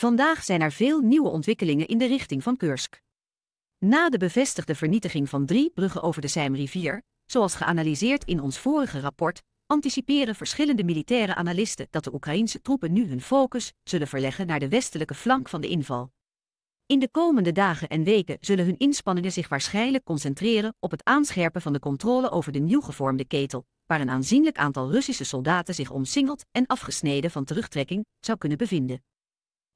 Vandaag zijn er veel nieuwe ontwikkelingen in de richting van Kursk. Na de bevestigde vernietiging van drie bruggen over de Seimrivier, zoals geanalyseerd in ons vorige rapport, anticiperen verschillende militaire analisten dat de Oekraïnse troepen nu hun focus zullen verleggen naar de westelijke flank van de inval. In de komende dagen en weken zullen hun inspanningen zich waarschijnlijk concentreren op het aanscherpen van de controle over de nieuw gevormde ketel, waar een aanzienlijk aantal Russische soldaten zich omsingeld en afgesneden van terugtrekking zou kunnen bevinden.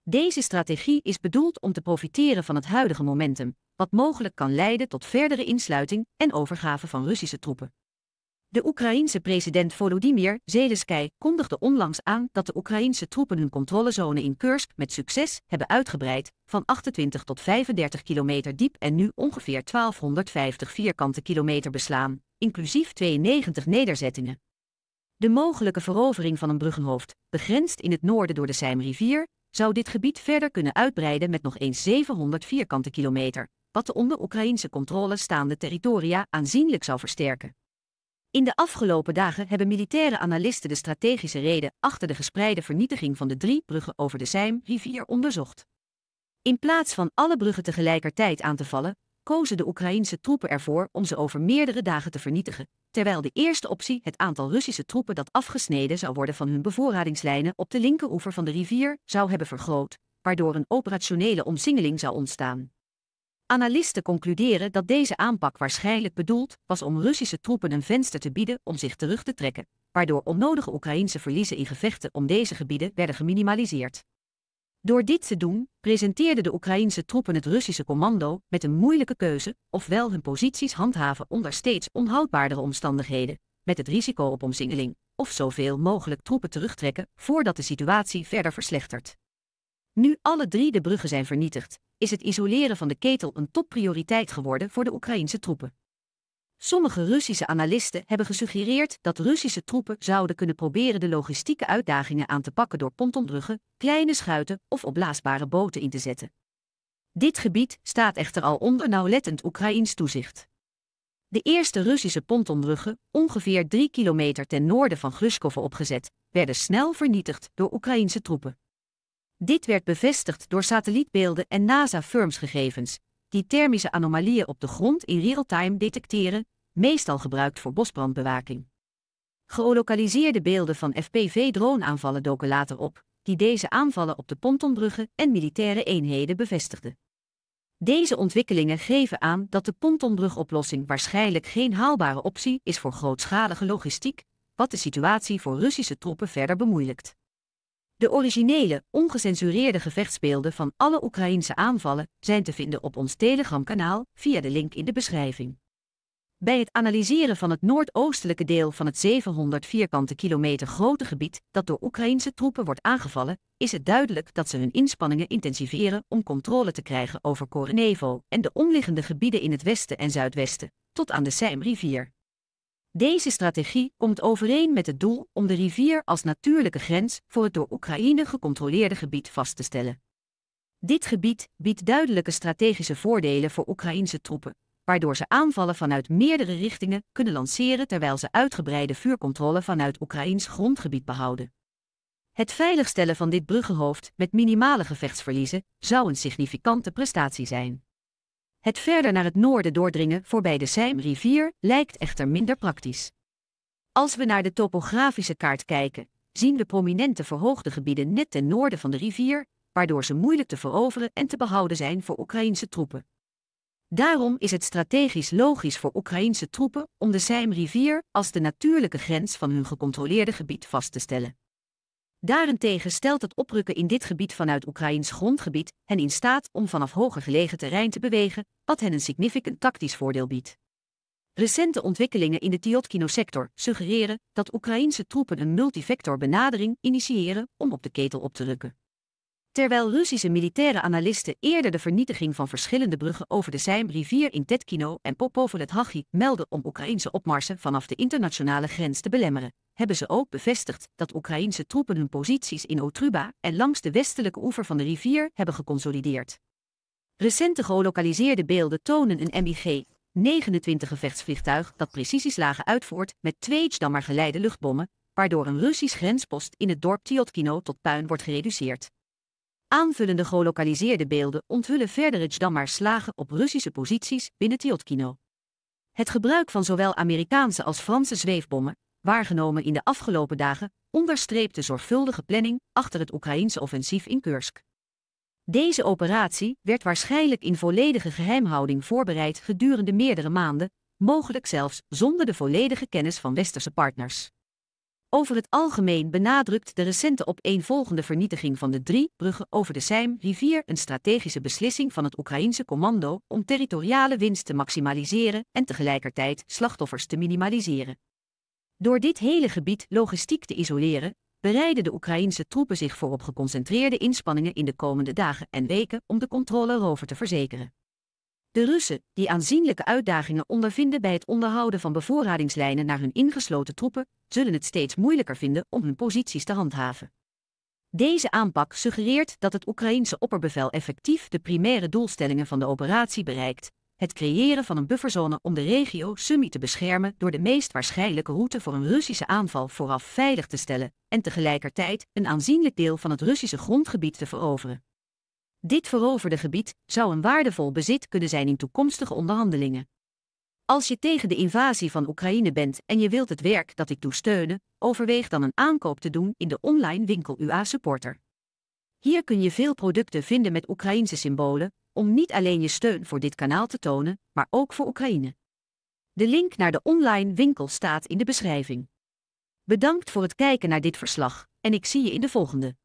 Deze strategie is bedoeld om te profiteren van het huidige momentum, wat mogelijk kan leiden tot verdere insluiting en overgave van Russische troepen. De Oekraïense president Volodymyr Zelensky kondigde onlangs aan dat de Oekraïense troepen hun controlezone in Kursk met succes hebben uitgebreid, van 28 tot 35 kilometer diep en nu ongeveer 1250 vierkante kilometer beslaan, inclusief 92 nederzettingen. De mogelijke verovering van een bruggenhoofd, begrensd in het noorden door de Seimrivier, zou dit gebied verder kunnen uitbreiden met nog eens 700 vierkante kilometer, wat de onder Oekraïnse controle staande territoria aanzienlijk zou versterken. In de afgelopen dagen hebben militaire analisten de strategische reden achter de gespreide vernietiging van de drie bruggen over de Seim-rivier onderzocht. In plaats van alle bruggen tegelijkertijd aan te vallen, kozen de Oekraïnse troepen ervoor om ze over meerdere dagen te vernietigen, terwijl de eerste optie het aantal Russische troepen dat afgesneden zou worden van hun bevoorradingslijnen op de linkeroever van de rivier zou hebben vergroot, waardoor een operationele omsingeling zou ontstaan. Analisten concluderen dat deze aanpak waarschijnlijk bedoeld was om Russische troepen een venster te bieden om zich terug te trekken, waardoor onnodige Oekraïnse verliezen in gevechten om deze gebieden werden geminimaliseerd. Door dit te doen, presenteerden de Oekraïnse troepen het Russische commando met een moeilijke keuze, ofwel hun posities handhaven onder steeds onhoudbaardere omstandigheden, met het risico op omsingeling, of zoveel mogelijk troepen terugtrekken voordat de situatie verder verslechtert. Nu alle drie de bruggen zijn vernietigd, is het isoleren van de ketel een topprioriteit geworden voor de Oekraïnse troepen. Sommige Russische analisten hebben gesuggereerd dat Russische troepen zouden kunnen proberen de logistieke uitdagingen aan te pakken door pontonbruggen, kleine schuiten of opblaasbare boten in te zetten. Dit gebied staat echter al onder nauwlettend Oekraïns toezicht. De eerste Russische pontonbruggen, ongeveer drie kilometer ten noorden van Gluskovo opgezet, werden snel vernietigd door Oekraïnse troepen. Dit werd bevestigd door satellietbeelden en NASA-firmsgegevens, die thermische anomalieën op de grond in real-time detecteren meestal gebruikt voor bosbrandbewaking. Geolocaliseerde beelden van FPV-droneaanvallen doken later op, die deze aanvallen op de pontonbruggen en militaire eenheden bevestigden. Deze ontwikkelingen geven aan dat de pontonbrugoplossing waarschijnlijk geen haalbare optie is voor grootschalige logistiek, wat de situatie voor Russische troepen verder bemoeilijkt. De originele, ongecensureerde gevechtsbeelden van alle Oekraïnse aanvallen zijn te vinden op ons Telegram-kanaal via de link in de beschrijving. Bij het analyseren van het noordoostelijke deel van het 700 vierkante kilometer grote gebied dat door Oekraïnse troepen wordt aangevallen, is het duidelijk dat ze hun inspanningen intensiveren om controle te krijgen over Korenevo en de omliggende gebieden in het westen en zuidwesten, tot aan de Seim-rivier. Deze strategie komt overeen met het doel om de rivier als natuurlijke grens voor het door Oekraïne gecontroleerde gebied vast te stellen. Dit gebied biedt duidelijke strategische voordelen voor Oekraïnse troepen, waardoor ze aanvallen vanuit meerdere richtingen kunnen lanceren terwijl ze uitgebreide vuurcontrole vanuit Oekraïns grondgebied behouden. Het veiligstellen van dit bruggenhoofd met minimale gevechtsverliezen zou een significante prestatie zijn. Het verder naar het noorden doordringen voorbij de Seim-rivier lijkt echter minder praktisch. Als we naar de topografische kaart kijken, zien we prominente verhoogde gebieden net ten noorden van de rivier, waardoor ze moeilijk te veroveren en te behouden zijn voor Oekraïnse troepen. Daarom is het strategisch logisch voor Oekraïense troepen om de Rivier als de natuurlijke grens van hun gecontroleerde gebied vast te stellen. Daarentegen stelt het oprukken in dit gebied vanuit Oekraïns grondgebied hen in staat om vanaf hoger gelegen terrein te bewegen, wat hen een significant tactisch voordeel biedt. Recente ontwikkelingen in de Tiotkino-sector suggereren dat Oekraïnse troepen een multivector benadering initiëren om op de ketel op te rukken. Terwijl Russische militaire analisten eerder de vernietiging van verschillende bruggen over de Rivier in Tetkino en Popovolet-Hachi melden om Oekraïnse opmarsen vanaf de internationale grens te belemmeren, hebben ze ook bevestigd dat Oekraïnse troepen hun posities in Otruba en langs de westelijke oever van de rivier hebben geconsolideerd. Recente gelokaliseerde beelden tonen een MIG 29 gevechtsvliegtuig dat precisieslagen uitvoert met twee dan geleide luchtbommen, waardoor een Russisch grenspost in het dorp Tiotkino tot puin wordt gereduceerd. Aanvullende gelokaliseerde beelden onthullen verder het dan maar slagen op Russische posities binnen Tiotkino. Het gebruik van zowel Amerikaanse als Franse zweefbommen, waargenomen in de afgelopen dagen, onderstreept de zorgvuldige planning achter het Oekraïense offensief in Kursk. Deze operatie werd waarschijnlijk in volledige geheimhouding voorbereid gedurende meerdere maanden, mogelijk zelfs zonder de volledige kennis van westerse partners. Over het algemeen benadrukt de recente opeenvolgende vernietiging van de drie bruggen over de Seim-rivier een strategische beslissing van het Oekraïense commando om territoriale winst te maximaliseren en tegelijkertijd slachtoffers te minimaliseren. Door dit hele gebied logistiek te isoleren, bereiden de Oekraïense troepen zich voor op geconcentreerde inspanningen in de komende dagen en weken om de controle erover te verzekeren. De Russen, die aanzienlijke uitdagingen ondervinden bij het onderhouden van bevoorradingslijnen naar hun ingesloten troepen, zullen het steeds moeilijker vinden om hun posities te handhaven. Deze aanpak suggereert dat het Oekraïense opperbevel effectief de primaire doelstellingen van de operatie bereikt: het creëren van een bufferzone om de regio Sumy te beschermen door de meest waarschijnlijke route voor een Russische aanval vooraf veilig te stellen en tegelijkertijd een aanzienlijk deel van het Russische grondgebied te veroveren. Dit veroverde gebied zou een waardevol bezit kunnen zijn in toekomstige onderhandelingen. Als je tegen de invasie van Oekraïne bent en je wilt het werk dat ik doe steunen, overweeg dan een aankoop te doen in de online winkel UA Supporter. Hier kun je veel producten vinden met Oekraïnse symbolen, om niet alleen je steun voor dit kanaal te tonen, maar ook voor Oekraïne. De link naar de online winkel staat in de beschrijving. Bedankt voor het kijken naar dit verslag en ik zie je in de volgende.